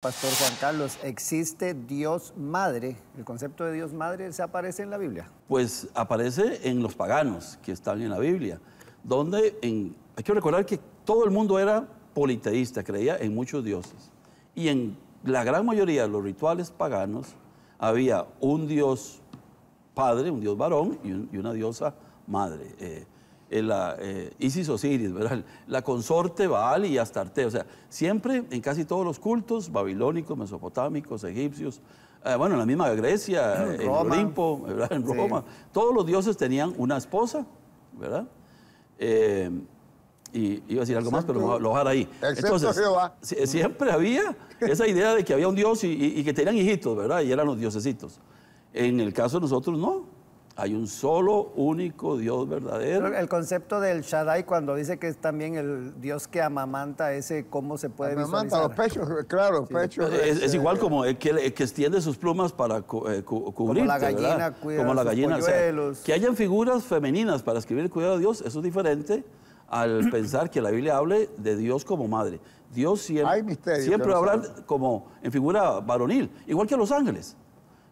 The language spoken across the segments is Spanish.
Pastor Juan Carlos, ¿existe Dios Madre? ¿El concepto de Dios Madre se aparece en la Biblia? Pues aparece en los paganos que están en la Biblia, donde en, hay que recordar que todo el mundo era politeísta, creía en muchos dioses. Y en la gran mayoría de los rituales paganos había un dios padre, un dios varón y, una diosa madre. Eh, eh, la eh, Isis Osiris, ¿verdad? la consorte Baal y Astarte. O sea, siempre en casi todos los cultos, babilónicos, mesopotámicos, egipcios, eh, bueno, en la misma Grecia, en, en Roma, todos los dioses tenían una esposa, ¿verdad? y iba a decir algo más, pero lo, lo dejar ahí. Entonces, siempre había esa idea de que había un dios y, que tenían hijitos, ¿verdad? Y eran los diosecitos. En el caso de nosotros, no. Hay un solo, único Dios verdadero. El concepto del Shaddai cuando dice que es también el Dios que amamanta, ese cómo se puede amamanta, los pechos, claro, los pechos. Es, este, igual como que, extiende sus plumas para eh, cubrir. Como la gallina cuida Como la que hayan figuras femeninas para escribir el cuidado de Dios, eso es diferente al pensar que la Biblia hable de Dios como madre. Dios siempre, siempre va a hablar como en figura varonil, igual que los ángeles.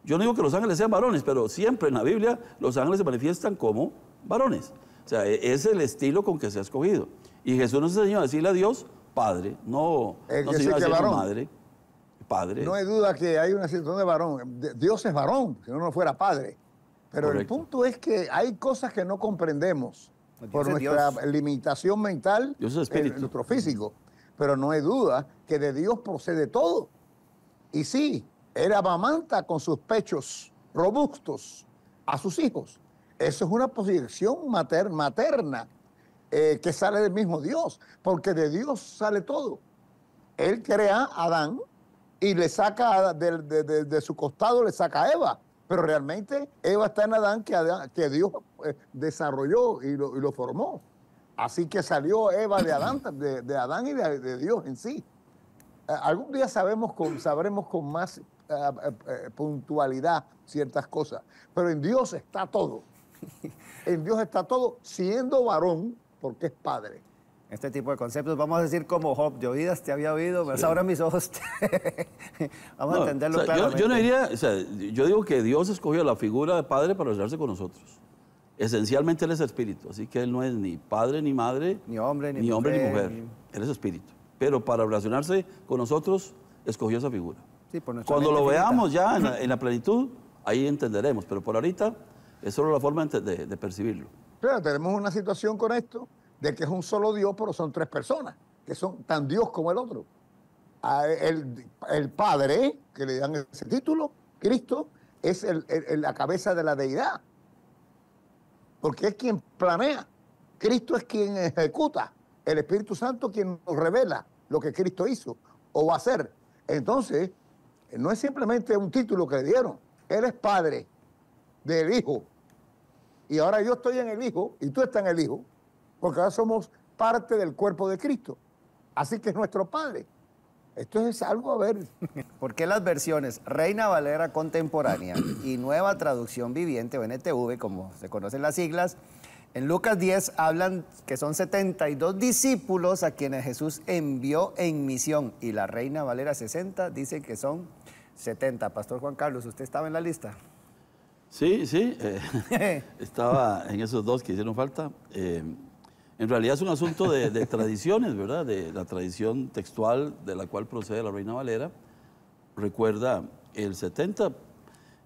Yo no digo que los ángeles sean varones, pero siempre en la Biblia los ángeles se manifiestan como varones. O sea, e-, es el estilo con que se ha escogido. Y Jesús nos enseñó a decirle a Dios, Padre, no, no a decir Madre, Padre. No hay duda que hay una situación de varón. Dios es varón, si no, no fuera Padre. Pero el punto es que hay cosas que no comprendemos por nuestra limitación mental, Dios nuestro físico. Pero no hay duda que de Dios procede todo. Y sí, era mamanta con sus pechos robustos a sus hijos. Eso es una posición materna eh, que sale del mismo Dios, porque de Dios sale todo. Él crea a Adán y le saca de, su costado, le saca a Eva. Pero realmente Eva está en Adán que, que Dios eh, desarrolló y lo, formó. Así que salió Eva de Adán, de, Adán y de, Dios en sí. Eh, algún día sabemos sabremos con más eh, eh, eh, puntualidad ciertas cosas. Pero en Dios está todo. En Dios está todo, siendo varón, porque es padre. Este tipo de conceptos, vamos a decir como Job, de oídas te había oído, pero ahora mis ojos. vamos a entenderlo Yo, no diría, yo digo que Dios escogió la figura de padre para relacionarse con nosotros. Esencialmente Él es espíritu, así que Él no es ni padre ni madre, ni hombre ni, mujer, hombre, ni mujer. Él es espíritu. Pero para relacionarse con nosotros, escogió esa figura. Cuando lo veamos ya en la, plenitud, ahí entenderemos, pero por ahorita es solo la forma de, percibirlo. Claro, tenemos una situación con esto de que es un solo Dios, pero son tres personas, que son tan Dios como el otro. El, Padre, que le dan ese título, Cristo, es la cabeza de la deidad. Porque es quien planea. Cristo es quien ejecuta. El Espíritu Santo quien nos revela lo que Cristo hizo o va a hacer. Entonces, no es simplemente un título que le dieron. Él es padre del hijo. Y ahora yo estoy en el hijo y tú estás en el hijo, porque ahora somos parte del cuerpo de Cristo. Así que es nuestro padre. Esto es algo a ver. ¿Por qué las versiones Reina Valera Contemporánea y Nueva Traducción Viviente, o NTV, como se conocen las siglas, en Lucas 10 hablan que son 72 discípulos a quienes Jesús envió en misión y la Reina Valera 60 dice que son 70. Pastor Juan Carlos, ¿usted estaba en la lista? Sí, sí, eh, estaba en esos dos que hicieron falta. Eh, en realidad es un asunto de, tradiciones, ¿verdad? De la tradición textual de la cual procede la Reina Valera. Recuerda el 70.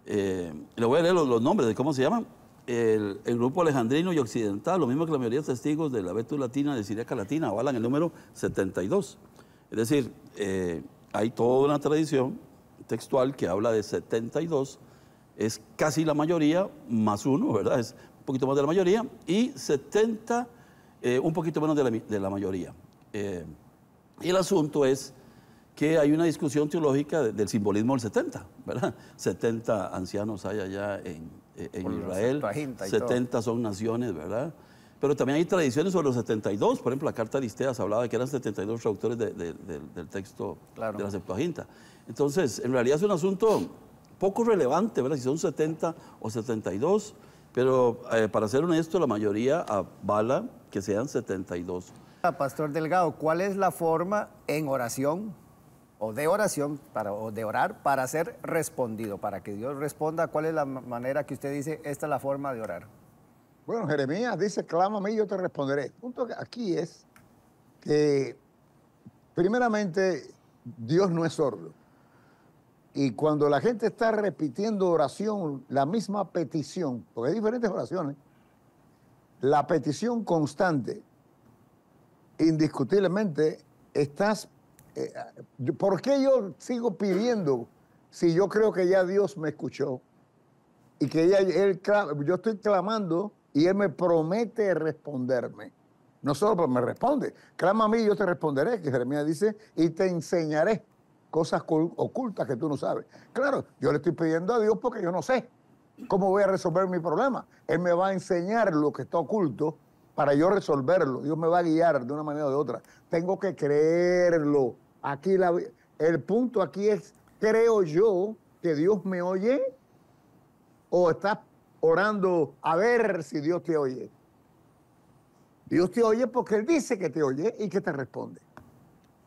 Eh, le voy a leer los, los nombres de cómo se llaman el, grupo alejandrino y occidental, lo mismo que la mayoría de testigos de la Betus Latina de Siriaca Latina, avalan el número 72. Es decir, eh, hay toda una tradición textual que habla de 72, es casi la mayoría, más uno, ¿verdad? Es un poquito más de la mayoría, y 70, eh, un poquito menos de la, mayoría. Eh, y el asunto es que hay una discusión teológica del simbolismo del 70, ¿verdad? 70 ancianos hay allá en, eh, en Israel. 70 son naciones, ¿verdad? Pero también hay tradiciones sobre los 72. Por ejemplo, la carta de Aristeas hablaba de que eran 72 traductores del texto de la Septuaginta. Entonces, en realidad es un asunto poco relevante, ¿verdad? Si son 70 o 72. Pero eh, para ser honesto, la mayoría avala que sean 72. Ah, Pastor Delgado, ¿cuál es la forma en oración o de oración para, o de orar para ser respondido, para que Dios responda. ¿Cuál es la manera que usted dice, esta es la forma de orar? Bueno, Jeremías dice, clámame y yo te responderé. punto aquí es que primeramente Dios no es sordo. Y cuando la gente está repitiendo oración, la misma petición, porque hay diferentes oraciones, la petición constante, indiscutiblemente, estás eh, ¿por qué yo sigo pidiendo si yo creo que ya Dios me escuchó? Y que ya yo estoy clamando y Él me promete responderme. No solo pues, me responde, clama a mí y yo te responderé, que Jeremías dice, y te enseñaré cosas ocultas que tú no sabes. Claro, yo le estoy pidiendo a Dios porque yo no sé cómo voy a resolver mi problema. Él me va a enseñar lo que está oculto para yo resolverlo. Dios me va a guiar de una manera o de otra. Tengo que creerlo. Aquí el punto aquí es, creo yo que Dios me oye o estás orando a ver si Dios te oye. Dios te oye porque Él dice que te oye y que te responde.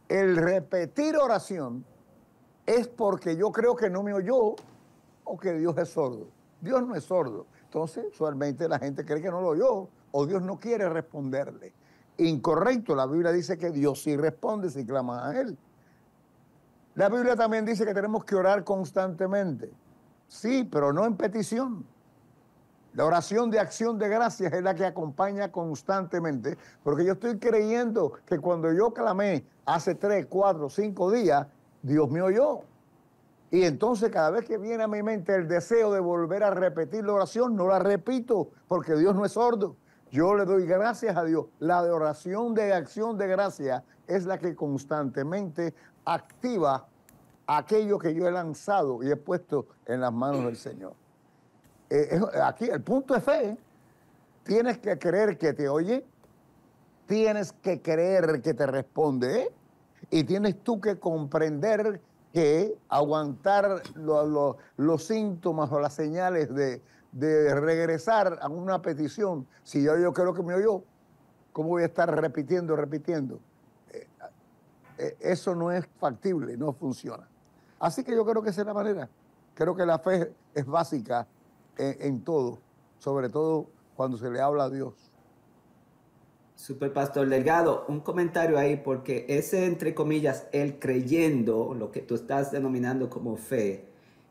El repetir oración es porque yo creo que no me oyó o que Dios es sordo. Dios no es sordo. Entonces, usualmente la gente cree que no lo oyó o Dios no quiere responderle. Incorrecto, la Biblia dice que Dios sí responde si clamas a Él. La Biblia también dice que tenemos que orar constantemente. Sí, pero no en petición. La oración de acción de gracias es la que acompaña constantemente, porque yo estoy creyendo que cuando yo clamé hace tres, cuatro, cinco días, Dios me oyó. Y entonces cada vez que viene a mi mente el deseo de volver a repetir la oración, no la repito, porque Dios no es sordo. Yo le doy gracias a Dios. La de oración de acción de gracia es la que constantemente activa aquello que yo he lanzado y he puesto en las manos del Señor. Eh, aquí el punto es fe. ¿eh? Tienes que creer que te oye, tienes que creer que te responde ¿eh? y tienes tú que comprender que aguantar los síntomas o las señales de, regresar a una petición. Si yo, yo creo que me oyó, ¿cómo voy a estar repitiendo, repitiendo? Eh, eh, eso no es factible, no funciona. Así que yo creo que esa es la manera. Creo que la fe es básica en todo, sobre todo cuando se le habla a Dios. Super Pastor Delgado, un comentario ahí, porque ese, entre comillas, el creyendo, lo que tú estás denominando como fe,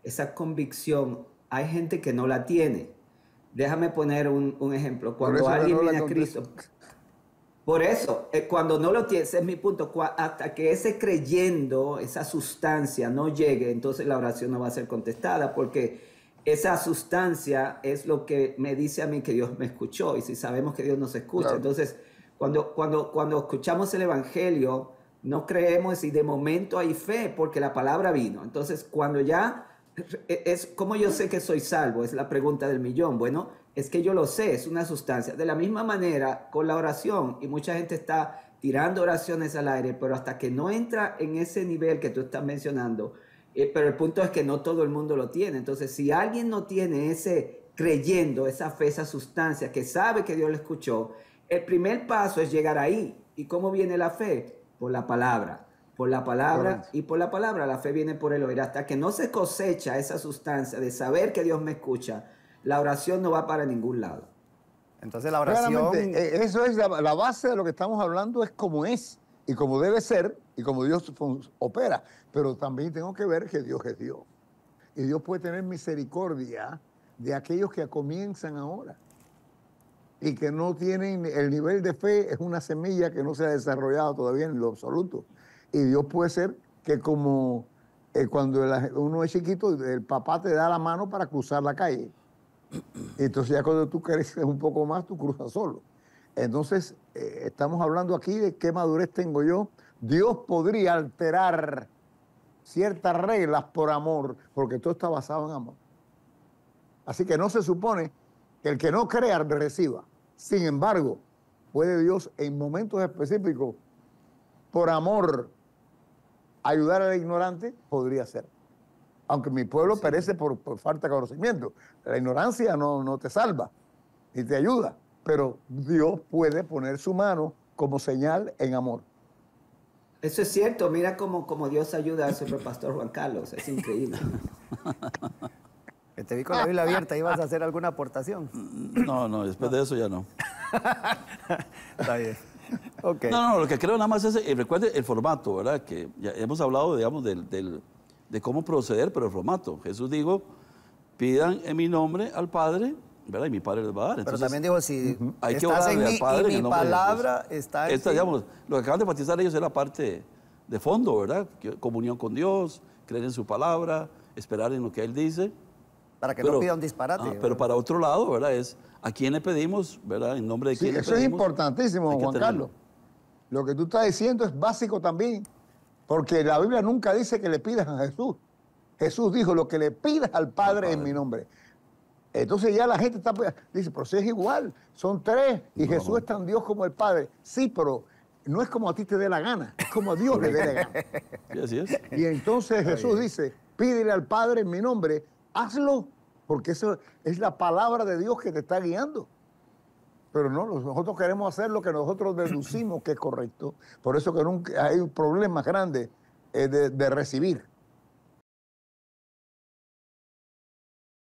esa convicción, hay gente que no la tiene. Déjame poner un, ejemplo. Cuando alguien viene a Cristo, por eso, eh, cuando no lo tiene, ese es mi punto, hasta que ese creyendo, esa sustancia no llegue, entonces la oración no va a ser contestada, porque esa sustancia es lo que me dice a mí que Dios me escuchó, y si sabemos que Dios nos escucha, entonces cuando, cuando, cuando escuchamos el Evangelio, no creemos y de momento hay fe porque la palabra vino. Entonces, cuando ya e, e, es como yo sé que soy salvo, es la pregunta del millón. Bueno, es que yo lo sé, es una sustancia. De la misma manera, con la oración, y mucha gente está tirando oraciones al aire, pero hasta que no entra en ese nivel que tú estás mencionando, eh, pero el punto es que no todo el mundo lo tiene. Entonces, si alguien no tiene ese creyendo, esa fe, esa sustancia, que sabe que Dios le escuchó, el primer paso es llegar ahí. ¿Y cómo viene la fe? Por la palabra. Por la palabra y por la palabra. La fe viene por el oír. Hasta que no se cosecha esa sustancia de saber que Dios me escucha, la oración no va para ningún lado. Entonces la oración... Eh, eso es la, la base de lo que estamos hablando, es como es y como debe ser y como Dios opera. Pero también tengo que ver que Dios es Dios. Y Dios puede tener misericordia de aquellos que comienzan ahora y que no tienen el nivel de fe, es una semilla que no se ha desarrollado todavía en lo absoluto. Y Dios puede ser que como eh, cuando uno es chiquito, el papá te da la mano para cruzar la calle. Entonces ya cuando tú creces un poco más, tú cruzas solo. Entonces, eh, estamos hablando aquí de qué madurez tengo yo. Dios podría alterar ciertas reglas por amor, porque todo está basado en amor. Así que no se supone que el que no crea reciba. Sin embargo, puede Dios en momentos específicos, por amor, ayudar al ignorante, podría ser. Aunque mi pueblo perece por, falta de conocimiento. La ignorancia no, te salva ni te ayuda, pero Dios puede poner su mano como señal en amor. Eso es cierto, mira cómo, Dios ayuda al su pastor Juan Carlos, es increíble. te vi con la Biblia abierta, ¿ibas a hacer alguna aportación? Mm, no, no, después de eso ya no. Está bien. No, no, lo que creo nada más es, eh, recuerde el formato, ¿verdad? Que ya hemos hablado, digamos, del, de cómo proceder, pero el formato. Jesús dijo, pidan en mi nombre al Padre, ¿verdad? Y mi Padre les va a dar. Entonces, pero también dijo, si hay que en al Y mi palabra está Lo que acaban de batizar ellos es la parte de fondo, ¿verdad? Comunión con Dios, creer en su palabra, esperar en lo que Él dice. Para que no pida un disparate. Ah, pero para otro lado, ¿verdad? Es a quién le pedimos, ¿verdad? En nombre de quién. Sí, eso es importantísimo, Juan Carlos. Lo que tú estás diciendo es básico también, porque la Biblia nunca dice que le pidas a Jesús. Jesús dijo lo que le pidas al Padre, en mi nombre. Entonces ya la gente está, dice, pero si es igual, son tres y Jesús es tan Dios como el Padre. Sí, pero no es como a ti te dé la gana, es como a Dios le dé la gana. así es. Y entonces Jesús dice, pídele al Padre en mi nombre hazlo, porque eso es la palabra de Dios que te está guiando. Pero no, nosotros queremos hacer lo que nosotros deducimos que es correcto. Por eso que nunca hay un problema grande eh, de recibir.